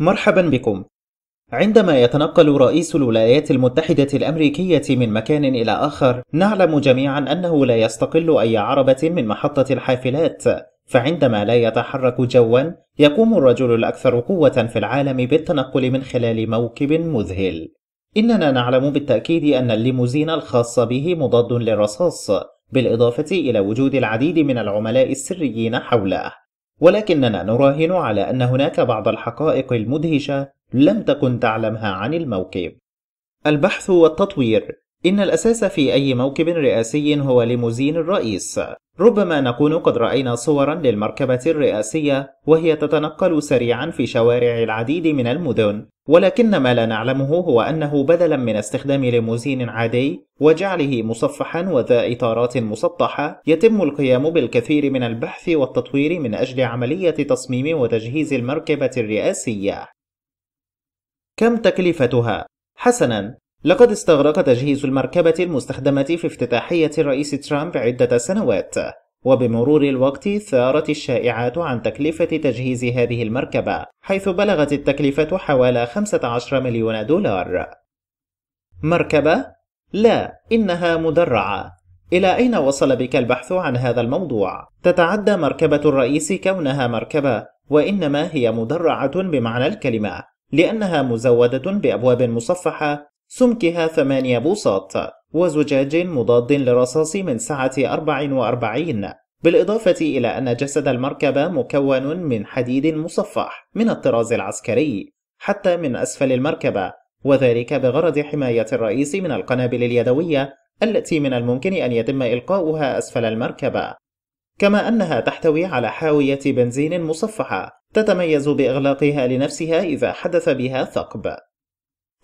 مرحبا بكم عندما يتنقل رئيس الولايات المتحدة الأمريكية من مكان إلى آخر، نعلم جميعًا أنه لا يستقل أي عربة من محطة الحافلات، فعندما لا يتحرك جوًا، يقوم الرجل الأكثر قوة في العالم بالتنقل من خلال موكب مذهل. إننا نعلم بالتأكيد أن الليموزين الخاص به مضاد للرصاص، بالإضافة إلى وجود العديد من العملاء السريين حوله. ولكننا نراهن على أن هناك بعض الحقائق المدهشة لم تكن تعلمها عن الموكب. البحث والتطوير إن الأساس في أي موكب رئاسي هو ليموزين الرئيس. ربما نكون قد رأينا صورا للمركبة الرئاسية وهي تتنقل سريعا في شوارع العديد من المدن، ولكن ما لا نعلمه هو أنه بدلا من استخدام ليموزين عادي وجعله مصفحا وذا إطارات مسطحة، يتم القيام بالكثير من البحث والتطوير من أجل عملية تصميم وتجهيز المركبة الرئاسية. كم تكلفتها؟ حسنا لقد استغرق تجهيز المركبة المستخدمة في افتتاحية الرئيس ترامب عدة سنوات، وبمرور الوقت ثارت الشائعات عن تكلفة تجهيز هذه المركبة، حيث بلغت التكلفة حوالي 15 مليون دولار. مركبة؟ لا، إنها مدرعة. إلى أين وصل بك البحث عن هذا الموضوع؟ تتعدى مركبة الرئيس كونها مركبة، وإنما هي مدرعة بمعنى الكلمة، لأنها مزودة بأبواب مصفحة سمكها ثمانية بوصات وزجاج مضاد للرصاص من سعة 44 بالإضافة إلى أن جسد المركبة مكون من حديد مصفح من الطراز العسكري حتى من أسفل المركبة وذلك بغرض حماية الرئيس من القنابل اليدوية التي من الممكن أن يتم إلقاؤها أسفل المركبة كما أنها تحتوي على حاوية بنزين مصفحة تتميز بإغلاقها لنفسها إذا حدث بها ثقب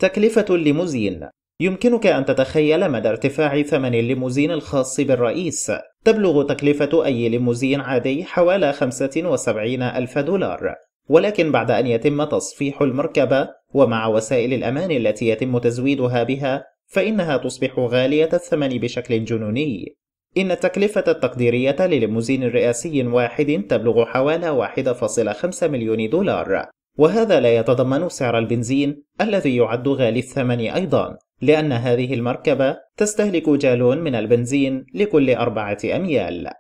تكلفة الليموزين يمكنك أن تتخيل مدى ارتفاع ثمن الليموزين الخاص بالرئيس تبلغ تكلفة أي ليموزين عادي حوالي 75 ألف دولار ولكن بعد أن يتم تصفيح المركبة ومع وسائل الأمان التي يتم تزويدها بها فإنها تصبح غالية الثمن بشكل جنوني إن التكلفة التقديرية لليموزين رئاسي واحد تبلغ حوالي 1.5 مليون دولار وهذا لا يتضمن سعر البنزين الذي يعد غالي الثمن أيضا لأن هذه المركبة تستهلك جالون من البنزين لكل أربعة أميال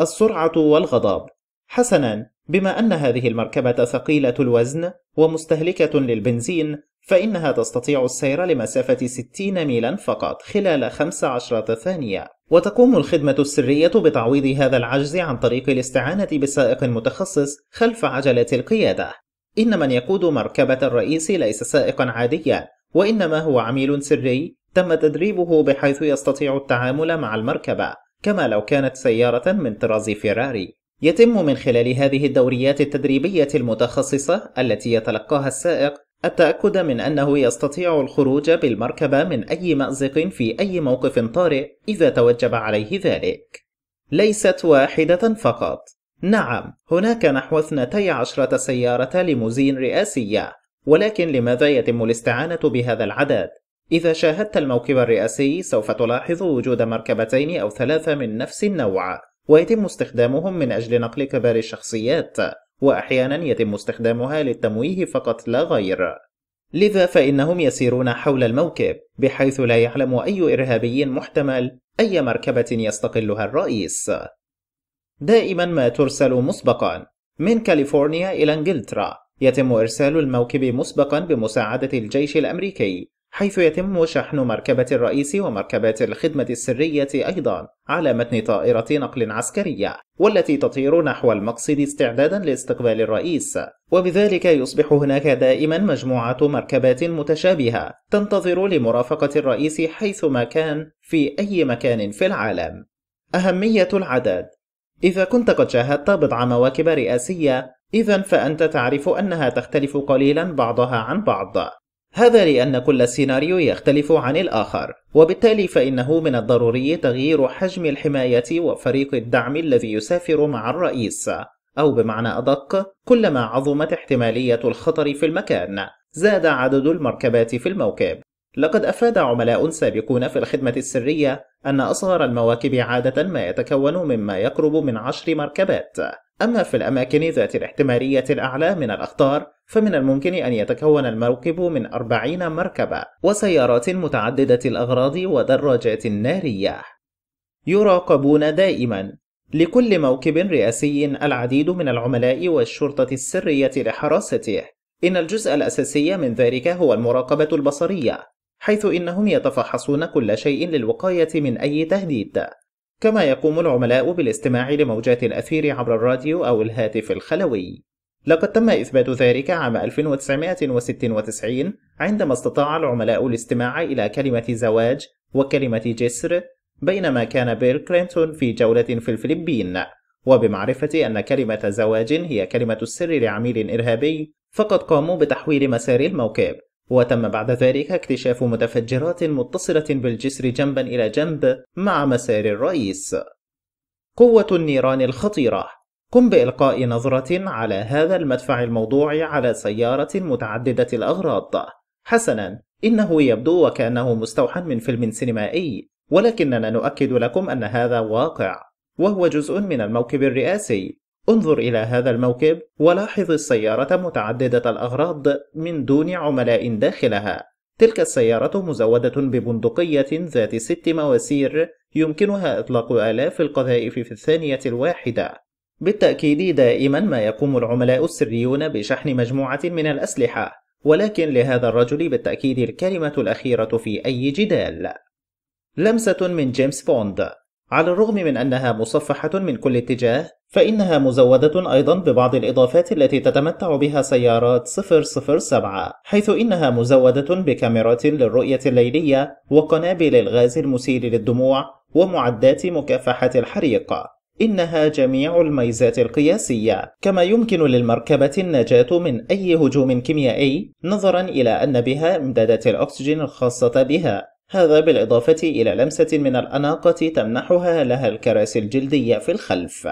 السرعة والغضب حسنا بما أن هذه المركبة ثقيلة الوزن ومستهلكة للبنزين فإنها تستطيع السير لمسافة 60 ميلا فقط خلال 15 ثانية وتقوم الخدمة السرية بتعويض هذا العجز عن طريق الاستعانة بسائق متخصص خلف عجلة القيادة إن من يقود مركبة الرئيس ليس سائقا عاديا وإنما هو عميل سري تم تدريبه بحيث يستطيع التعامل مع المركبة كما لو كانت سيارة من طراز فيراري يتم من خلال هذه الدوريات التدريبية المتخصصة التي يتلقاها السائق التأكد من أنه يستطيع الخروج بالمركبة من أي مأزق في أي موقف طارئ إذا توجب عليه ذلك. ليست واحدة فقط، نعم، هناك نحو اثنتي عشرة سيارة ليموزين رئاسية، ولكن لماذا يتم الاستعانة بهذا العدد؟ إذا شاهدت الموكب الرئاسي سوف تلاحظ وجود مركبتين أو ثلاثة من نفس النوع، ويتم استخدامهم من أجل نقل كبار الشخصيات، وأحيانا يتم استخدامها للتمويه فقط لا غير. لذا فإنهم يسيرون حول الموكب بحيث لا يعلم أي إرهابي محتمل أي مركبة يستقلها الرئيس. دائما ما ترسل مسبقا من كاليفورنيا إلى إنجلترا يتم إرسال الموكب مسبقا بمساعدة الجيش الأمريكي حيث يتم شحن مركبة الرئيس ومركبات الخدمة السرية أيضا على متن طائرة نقل عسكرية والتي تطير نحو المقصد استعدادا لاستقبال الرئيس وبذلك يصبح هناك دائما مجموعة مركبات متشابهة تنتظر لمرافقة الرئيس حيثما كان في أي مكان في العالم أهمية العدد إذا كنت قد شاهدت بضع مواكب رئاسية، إذا فأنت تعرف أنها تختلف قليلا بعضها عن بعض. هذا لأن كل سيناريو يختلف عن الآخر، وبالتالي فإنه من الضروري تغيير حجم الحماية وفريق الدعم الذي يسافر مع الرئيس، أو بمعنى أدق، كلما عظمت احتمالية الخطر في المكان، زاد عدد المركبات في الموكب. لقد أفاد عملاء سابقون في الخدمة السرية أن أصغر المواكب عادة ما يتكون مما يقرب من عشر مركبات، أما في الأماكن ذات الاحتمالية الأعلى من الأخطار فمن الممكن أن يتكون الموكب من أربعين مركبة وسيارات متعددة الأغراض ودراجات نارية. يراقبون دائما لكل موكب رئاسي العديد من العملاء والشرطة السرية لحراسته إن الجزء الأساسي من ذلك هو المراقبة البصرية حيث إنهم يتفحصون كل شيء للوقاية من أي تهديد. كما يقوم العملاء بالاستماع لموجات الأثير عبر الراديو أو الهاتف الخلوي. لقد تم إثبات ذلك عام 1996 عندما استطاع العملاء الاستماع إلى كلمة زواج وكلمة جسر بينما كان بيل كلينتون في جولة في الفلبين وبمعرفة أن كلمة زواج هي كلمة السر لعميل إرهابي فقد قاموا بتحويل مسار الموكب وتم بعد ذلك اكتشاف متفجرات متصلة بالجسر جنبا إلى جنب مع مسار الرئيس. قوة النيران الخطيرة قم بإلقاء نظرة على هذا المدفع الموضوع على سيارة متعددة الأغراض. حسنا، إنه يبدو وكأنه مستوحى من فيلم سينمائي، ولكننا نؤكد لكم أن هذا واقع، وهو جزء من الموكب الرئاسي، انظر إلى هذا الموكب ولاحظ السيارة متعددة الأغراض من دون عملاء داخلها. تلك السيارة مزودة ببندقية ذات ست مواسير يمكنها إطلاق آلاف القذائف في الثانية الواحدة. بالتأكيد دائما ما يقوم العملاء السريون بشحن مجموعة من الأسلحة، ولكن لهذا الرجل بالتأكيد الكلمة الأخيرة في أي جدال. لمسة من جيمس بوند على الرغم من أنها مصفحة من كل اتجاه، فإنها مزودة أيضًا ببعض الإضافات التي تتمتع بها سيارات 007 حيث إنها مزودة بكاميرات للرؤية الليلية وقنابل الغاز المسيل للدموع ومعدات مكافحة الحريق إنها جميع الميزات القياسية، كما يمكن للمركبة النجاة من أي هجوم كيميائي، نظرًا إلى أن بها إمدادات الأكسجين الخاصة بها، هذا بالإضافة إلى لمسة من الأناقة تمنحها لها الكراسي الجلدية في الخلف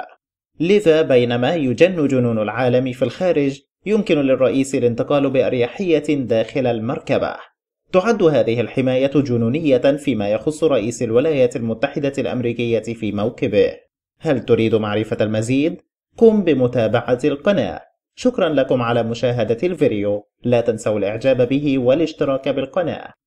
لذا بينما يجن جنون العالم في الخارج يمكن للرئيس الانتقال بأريحية داخل المركبة تعد هذه الحماية جنونية فيما يخص رئيس الولايات المتحدة الأمريكية في موكبه هل تريد معرفة المزيد؟ قم بمتابعة القناة شكرا لكم على مشاهدة الفيديو لا تنسوا الإعجاب به والاشتراك بالقناة